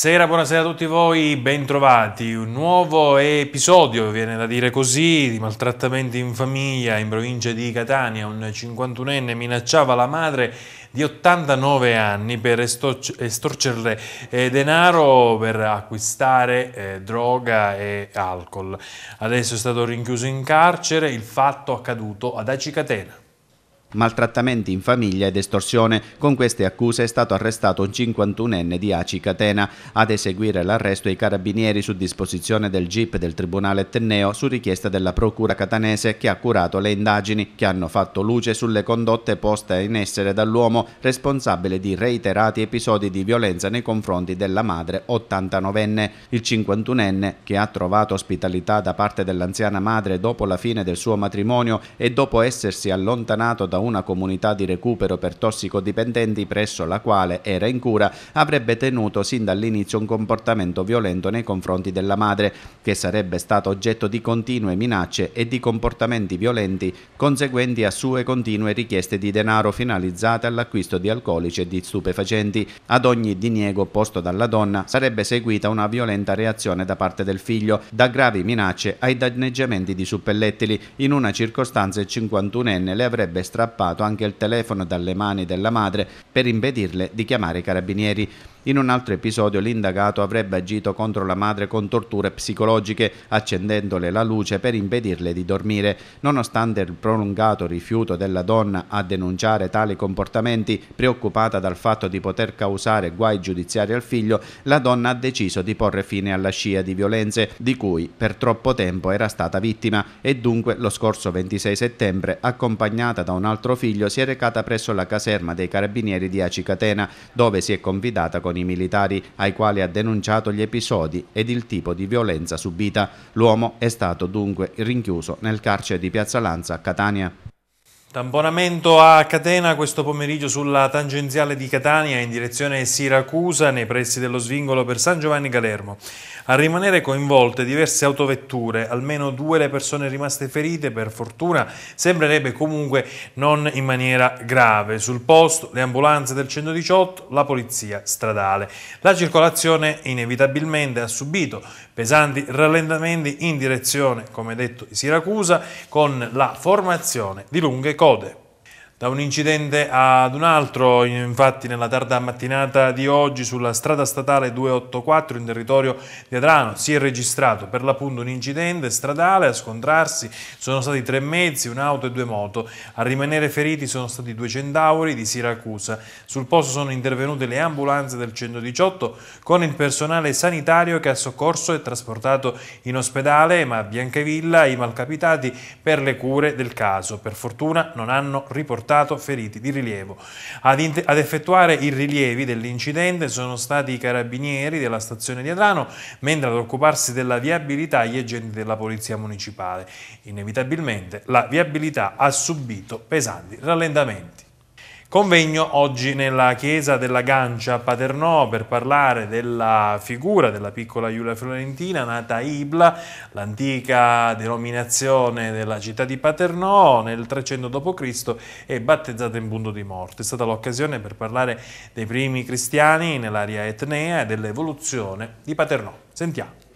Buonasera, buonasera a tutti voi, bentrovati. Un nuovo episodio, viene da dire così, di maltrattamenti in famiglia in provincia di Catania. Un 51enne minacciava la madre di 89 anni per estorcerle eh, denaro per acquistare eh, droga e alcol. Adesso è stato rinchiuso in carcere, il fatto accaduto ad Acicatena maltrattamenti in famiglia ed estorsione. Con queste accuse è stato arrestato un 51enne di Aci Catena. Ad eseguire l'arresto i carabinieri su disposizione del GIP del Tribunale Tenneo su richiesta della Procura catanese che ha curato le indagini che hanno fatto luce sulle condotte poste in essere dall'uomo responsabile di reiterati episodi di violenza nei confronti della madre 89enne. Il 51enne che ha trovato ospitalità da parte dell'anziana madre dopo la fine del suo matrimonio e dopo essersi allontanato da una comunità di recupero per tossicodipendenti presso la quale era in cura, avrebbe tenuto sin dall'inizio un comportamento violento nei confronti della madre, che sarebbe stata oggetto di continue minacce e di comportamenti violenti conseguenti a sue continue richieste di denaro finalizzate all'acquisto di alcolici e di stupefacenti. Ad ogni diniego posto dalla donna sarebbe seguita una violenta reazione da parte del figlio, da gravi minacce ai danneggiamenti di suppellettili. In una circostanza il 51enne le avrebbe strappato strappato anche il telefono dalle mani della madre per impedirle di chiamare i carabinieri. In un altro episodio l'indagato avrebbe agito contro la madre con torture psicologiche, accendendole la luce per impedirle di dormire. Nonostante il prolungato rifiuto della donna a denunciare tali comportamenti, preoccupata dal fatto di poter causare guai giudiziari al figlio, la donna ha deciso di porre fine alla scia di violenze di cui per troppo tempo era stata vittima e dunque lo scorso 26 settembre, accompagnata da un altro figlio, si è recata presso la caserma dei carabinieri di Acicatena, dove si è convidata con i militari ai quali ha denunciato gli episodi ed il tipo di violenza subita. L'uomo è stato dunque rinchiuso nel carcere di Piazza Lanza a Catania. Tamponamento a catena questo pomeriggio sulla tangenziale di Catania in direzione Siracusa nei pressi dello svingolo per San Giovanni Galermo. A rimanere coinvolte diverse autovetture, almeno due le persone rimaste ferite per fortuna sembrerebbe comunque non in maniera grave. Sul posto le ambulanze del 118, la polizia stradale. La circolazione inevitabilmente ha subito pesanti rallentamenti in direzione, come detto, Siracusa con la formazione di lunghe cose wschody. Da un incidente ad un altro, infatti nella tarda mattinata di oggi sulla strada statale 284 in territorio di Adrano si è registrato per l'appunto un incidente stradale, a scontrarsi sono stati tre mezzi, un'auto e due moto, a rimanere feriti sono stati due centauri di Siracusa. Sul posto sono intervenute le ambulanze del 118 con il personale sanitario che ha soccorso e trasportato in ospedale, ma a Biancavilla i malcapitati per le cure del caso. Per fortuna non hanno riportato riportato feriti di rilievo. Ad, ad effettuare i rilievi dell'incidente sono stati i carabinieri della stazione di Adrano, mentre ad occuparsi della viabilità gli agenti della polizia municipale. Inevitabilmente la viabilità ha subito pesanti rallentamenti. Convegno oggi nella chiesa della Gancia a Paternò per parlare della figura della piccola Giulia Florentina nata a Ibla, l'antica denominazione della città di Paternò nel 300 d.C. e battezzata in punto di morte. È stata l'occasione per parlare dei primi cristiani nell'area etnea e dell'evoluzione di Paternò. Sentiamo.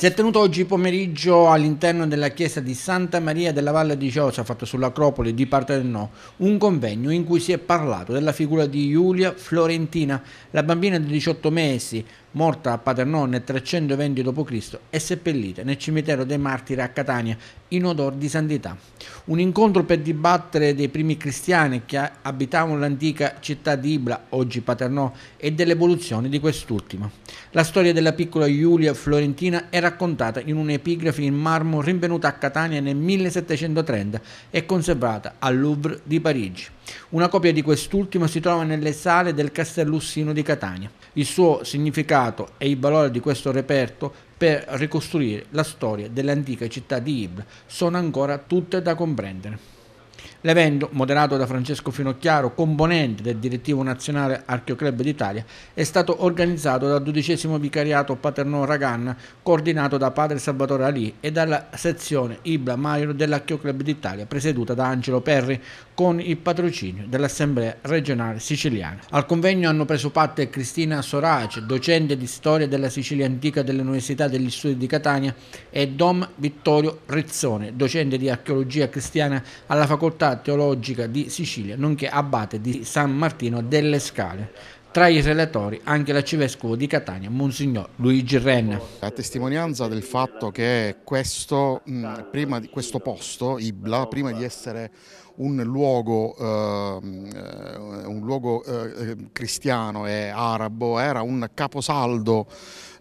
Si è tenuto oggi pomeriggio all'interno della chiesa di Santa Maria della Valle di Giosafat sull'Acropoli di Paternò un convegno in cui si è parlato della figura di Giulia Florentina, la bambina di 18 mesi morta a Paternò nel 320 d.C., e seppellita nel cimitero dei martiri a Catania in odor di santità. Un incontro per dibattere dei primi cristiani che abitavano l'antica città di Ibla, oggi Paternò, e dell'evoluzione di quest'ultima. La storia della piccola Giulia Florentina è raccontata in un'epigrafe in marmo rinvenuta a Catania nel 1730 e conservata al Louvre di Parigi. Una copia di quest'ultima si trova nelle sale del Castellussino di Catania il suo significato e il valore di questo reperto per ricostruire la storia dell'antica città di Ibla sono ancora tutte da comprendere. L'evento, moderato da Francesco Finocchiaro, componente del direttivo nazionale Archeoclub d'Italia, è stato organizzato dal dodicesimo vicariato Paternò Raganna, coordinato da padre Salvatore Ali e dalla sezione Ibla Maio dell'Archeoclub d'Italia, presieduta da Angelo Perri, con il patrocinio dell'Assemblea regionale siciliana. Al convegno hanno preso parte Cristina Sorace, docente di storia della Sicilia antica dell'Università degli Studi di Catania, e Dom Vittorio Rizzone, docente di archeologia cristiana alla facoltà Teologica di Sicilia, nonché abate di San Martino delle Scale. Tra i relatori anche l'arcivescovo di Catania, Monsignor Luigi Renna. A testimonianza del fatto che questo, mh, mm, questo posto, Ibla, prima di essere un luogo, ehm, eh, un luogo eh, cristiano e arabo, era un caposaldo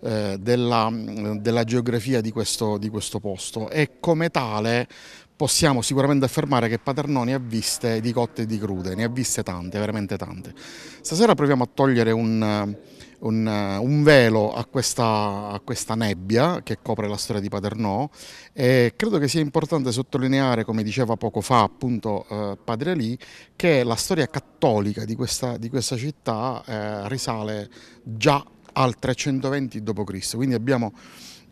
eh, della, mm, della, geografia di questo, di questo posto e come tale possiamo sicuramente affermare che Paternò ne ha viste di cotte e di crude, ne ha viste tante, veramente tante. Stasera proviamo a togliere un, un, un velo a questa, a questa, nebbia che copre la storia di Paternò e credo che sia importante sottolineare, come diceva poco fa appunto eh, Padre Lì, che la storia cattolica di questa, di questa città eh, risale già al 320 d.C., quindi abbiamo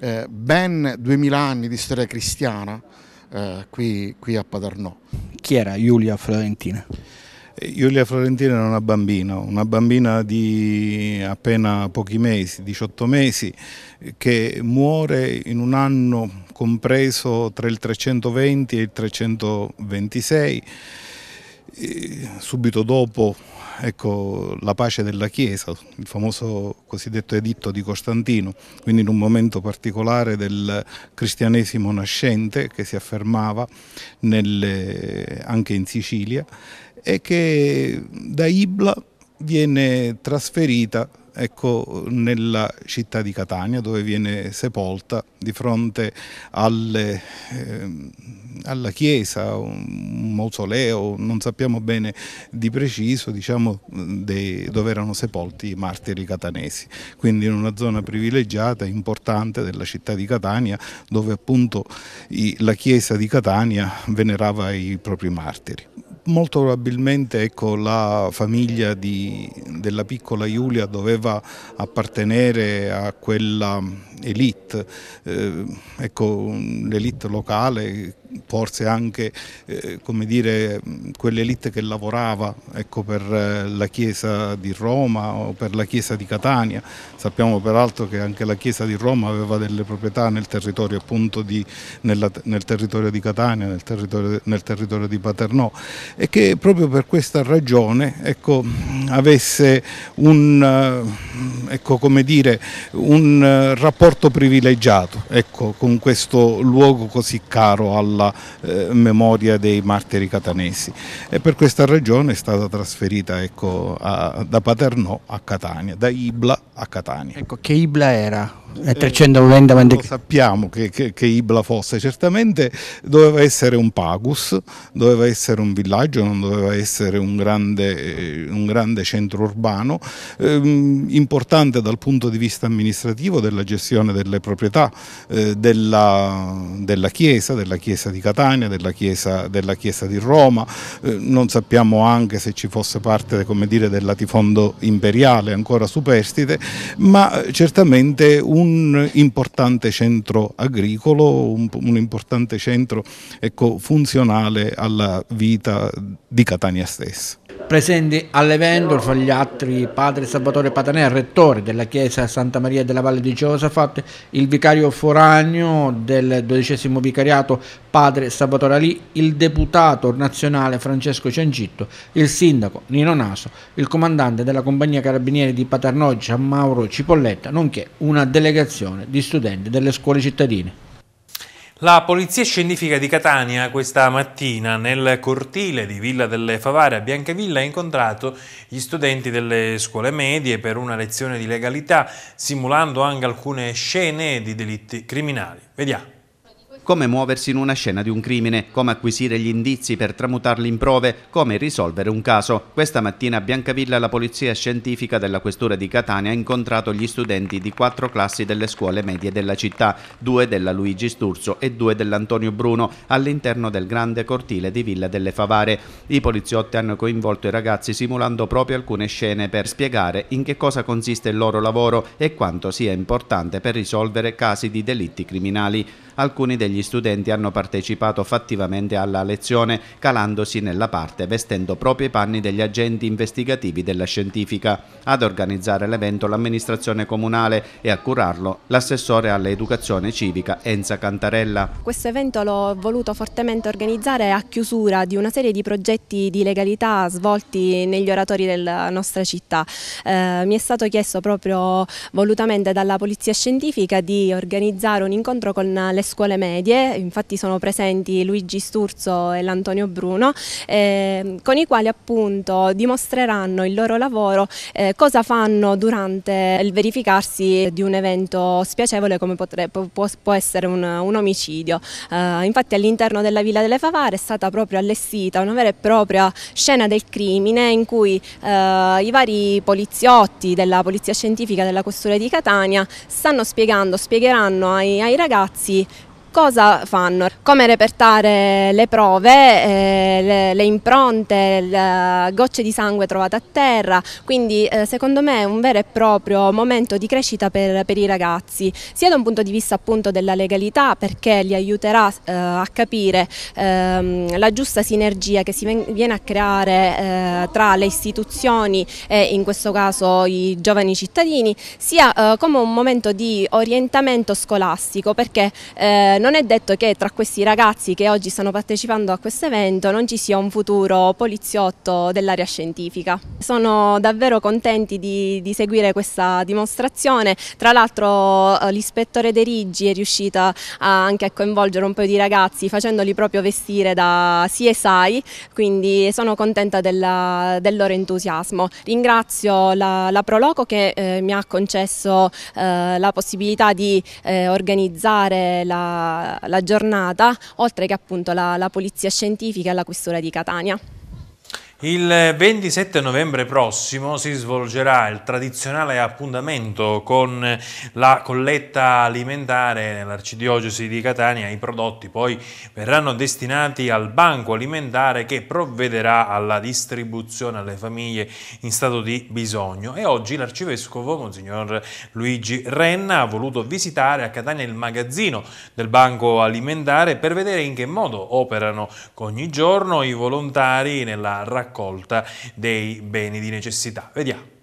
eh, ben 2000 anni di storia cristiana eh, qui, qui, a Paternò. Chi era Giulia Florentina? Eh, Giulia Florentina era una bambina, una bambina di appena pochi mesi, 18 mesi, che muore in un anno compreso tra il 320 e il 326, eh, subito dopo ecco, la pace della Chiesa, il famoso cosiddetto editto di Costantino, quindi in un momento particolare del cristianesimo nascente che si affermava nelle, anche in Sicilia e che da Ibla viene trasferita ecco, nella città di Catania dove viene sepolta di fronte alle, eh, alla chiesa, un mausoleo, non sappiamo bene di preciso diciamo, dei, dove erano sepolti i martiri catanesi, quindi in una zona privilegiata importante della città di Catania dove appunto i, la chiesa di Catania venerava i propri martiri. Molto probabilmente ecco, la famiglia di, della piccola Giulia doveva appartenere a quella elite, eh, ecco, l'elite locale forse anche eh, dire, quell'elite che lavorava ecco, per eh, la chiesa di Roma o per la chiesa di Catania. Sappiamo peraltro che anche la chiesa di Roma aveva delle proprietà nel territorio, di, nella, nel territorio di Catania, nel territorio, nel territorio, di Paternò e che proprio per questa ragione ecco, avesse un, eh, ecco, dire, un, eh, rapporto privilegiato ecco, con questo luogo così caro alla alla eh, memoria dei martiri catanesi e per questa ragione è stata trasferita ecco, a, da Paternò a Catania, da Ibla a Catania. Ecco, che Ibla era? Eh, 390 eh, lo sappiamo che, che, che, Ibla fosse, certamente doveva essere un pagus, doveva essere un villaggio, non doveva essere un grande, eh, un grande centro urbano, ehm, importante dal punto di vista amministrativo della gestione delle proprietà, eh, della, della chiesa, della chiesa chiesa di Catania, della chiesa, della chiesa di Roma, eh, non sappiamo anche se ci fosse parte dire, del latifondo imperiale ancora superstite, ma eh, certamente un importante centro agricolo, un, un importante centro ecco, funzionale alla vita di Catania stessa. Presenti all'evento fra gli altri padre Salvatore Patanè, rettore della chiesa Santa Maria della Valle di Giosafat, il vicario foragno del dodicesimo vicariato padre Salvatore Ali, il deputato nazionale Francesco Ciancitto, il sindaco Nino Naso, il comandante della compagnia carabinieri di Paternò Mauro Cipolletta, nonché una delegazione di studenti delle scuole cittadine. La Polizia Scientifica di Catania questa mattina nel cortile di Villa delle Favare a Biancavilla ha incontrato gli studenti delle scuole medie per una lezione di legalità, simulando anche alcune scene di delitti criminali. Vediamo come muoversi in una scena di un crimine, come acquisire gli indizi per tramutarli in prove, come risolvere un caso. Questa mattina a Biancavilla la polizia scientifica della questura di Catania ha incontrato gli studenti di quattro classi delle scuole medie della città, due della Luigi Sturzo e due dell'Antonio Bruno, all'interno del grande cortile di Villa delle Favare. I poliziotti hanno coinvolto i ragazzi simulando proprio alcune scene per spiegare in che cosa consiste il loro lavoro e quanto sia importante per risolvere casi di delitti criminali. Alcuni degli degli studenti hanno partecipato fattivamente alla lezione calandosi nella parte vestendo proprio i panni degli agenti investigativi della scientifica. Ad organizzare l'evento l'amministrazione comunale e a curarlo l'assessore all'educazione civica Enza Cantarella. Questo evento l'ho voluto fortemente organizzare a chiusura di una serie di progetti di legalità svolti negli oratori della nostra città. Eh, mi è stato chiesto proprio volutamente dalla Polizia Scientifica di organizzare un incontro con le scuole medie medie, infatti sono presenti Luigi Sturzo e l'Antonio Bruno, eh, con i quali appunto dimostreranno il loro lavoro, eh, cosa fanno durante il verificarsi di un evento spiacevole come potrebbe, può, può, essere un, un omicidio. Eh, infatti all'interno della Villa delle Favare è stata proprio allestita una vera e propria scena del crimine in cui eh, i vari poliziotti della Polizia Scientifica della Questura di Catania stanno spiegando, spiegheranno ai, ai ragazzi cosa fanno? Come repertare le prove, eh, le, le, impronte, le eh, gocce di sangue trovate a terra, quindi eh, secondo me è un vero e proprio momento di crescita per, per, i ragazzi, sia da un punto di vista appunto della legalità perché li aiuterà eh, a capire ehm, la giusta sinergia che si viene a creare eh, tra le istituzioni e in questo caso i giovani cittadini, sia eh, come un momento di orientamento scolastico perché eh, non è detto che tra questi ragazzi che oggi stanno partecipando a questo evento non ci sia un futuro poliziotto dell'area scientifica. Sono davvero contenti di, di seguire questa dimostrazione, tra l'altro eh, l'ispettore De Riggi è riuscita a, anche a coinvolgere un paio di ragazzi facendoli proprio vestire da CSI, quindi sono contenta della, del loro entusiasmo. Ringrazio la, la Proloco che eh, mi ha concesso eh, la possibilità di eh, organizzare la la, giornata, oltre che appunto la, la polizia scientifica e la questura di Catania. Il 27 novembre prossimo si svolgerà il tradizionale appuntamento con la colletta alimentare nell'arcidiocesi di Catania. I prodotti poi verranno destinati al banco alimentare che provvederà alla distribuzione alle famiglie in stato di bisogno. E oggi l'arcivescovo Monsignor Luigi Renna ha voluto visitare a Catania il magazzino del banco alimentare per vedere in che modo operano ogni giorno i volontari nella raccolta raccolta dei beni di necessità. Vediamo.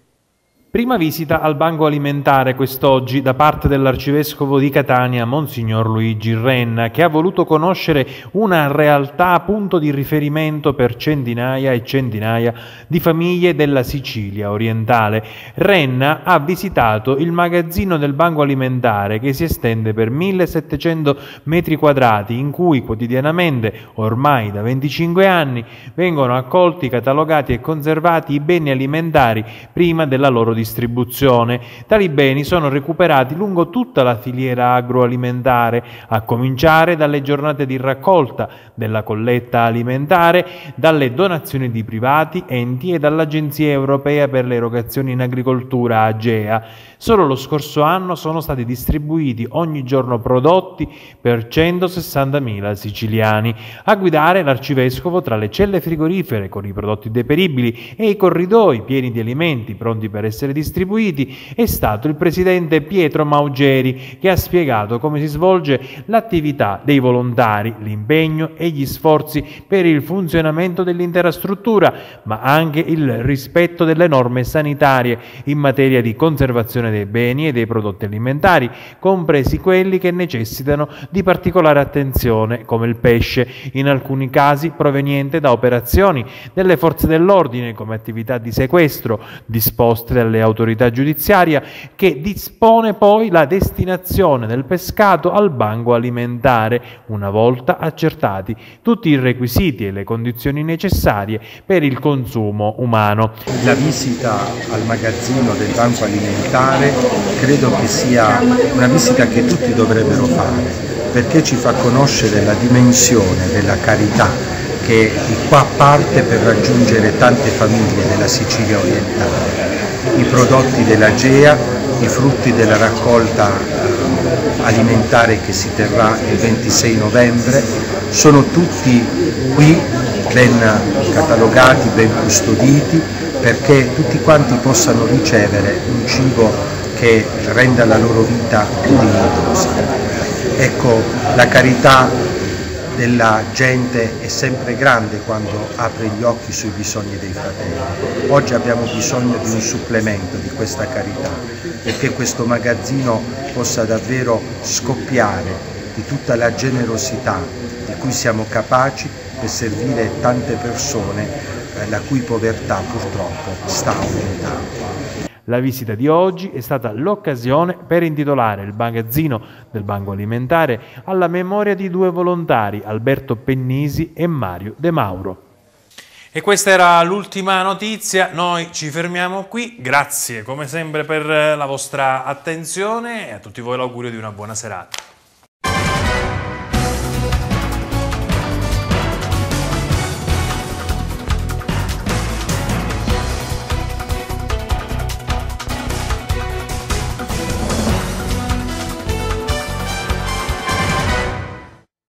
Prima visita al Banco Alimentare quest'oggi da parte dell'arcivescovo di Catania, Monsignor Luigi Renna, che ha voluto conoscere una realtà punto di riferimento per centinaia e centinaia di famiglie della Sicilia orientale. Renna ha visitato il magazzino del Banco Alimentare che si estende per 1700 metri quadrati, in cui quotidianamente, ormai da 25 anni, vengono accolti, catalogati e conservati i beni alimentari prima della loro distribuzione distribuzione, tali beni sono recuperati lungo tutta la filiera agroalimentare, a cominciare dalle giornate di raccolta, della colletta alimentare, dalle donazioni di privati, enti e dall'Agenzia Europea per le erogazioni in agricoltura AGEA. Solo lo scorso anno sono stati distribuiti ogni giorno prodotti per 160.000 siciliani. A guidare l'arcivescovo tra le celle frigorifere con i prodotti deperibili e i corridoi pieni di alimenti pronti per essere distribuiti è stato il presidente Pietro Maugeri che ha spiegato come si svolge l'attività dei volontari, l'impegno e gli sforzi per il funzionamento dell'intera struttura, ma anche il rispetto delle norme sanitarie in materia di conservazione dei beni e dei prodotti alimentari, compresi quelli che necessitano di particolare attenzione, come il pesce, in alcuni casi proveniente da operazioni delle forze dell'ordine come attività di sequestro disposte dalle autorità giudiziaria che dispone poi la destinazione del pescato al banco alimentare una volta accertati tutti i requisiti e le condizioni necessarie per il consumo umano. La visita al magazzino del banco alimentare credo che sia una visita che tutti dovrebbero fare perché ci fa conoscere la dimensione della carità che di qua parte per raggiungere tante famiglie della Sicilia orientale i prodotti della GEA, i frutti della raccolta eh, alimentare che si terrà il 26 novembre, sono tutti qui ben catalogati, ben custoditi perché tutti quanti possano ricevere un cibo che renda la loro vita dignitosa. Ecco, la carità della gente è sempre grande quando apre gli occhi sui bisogni dei fratelli. Oggi abbiamo bisogno di un supplemento di questa carità perché questo magazzino possa davvero scoppiare di tutta la generosità di cui siamo capaci per servire tante persone eh, la cui povertà purtroppo sta aumentando. La visita di oggi è stata l'occasione per intitolare il magazzino del Banco Alimentare alla memoria di due volontari, Alberto Pennisi e Mario De Mauro. E questa era l'ultima notizia, noi ci fermiamo qui, grazie come sempre per la vostra attenzione e a tutti voi l'augurio di una buona serata.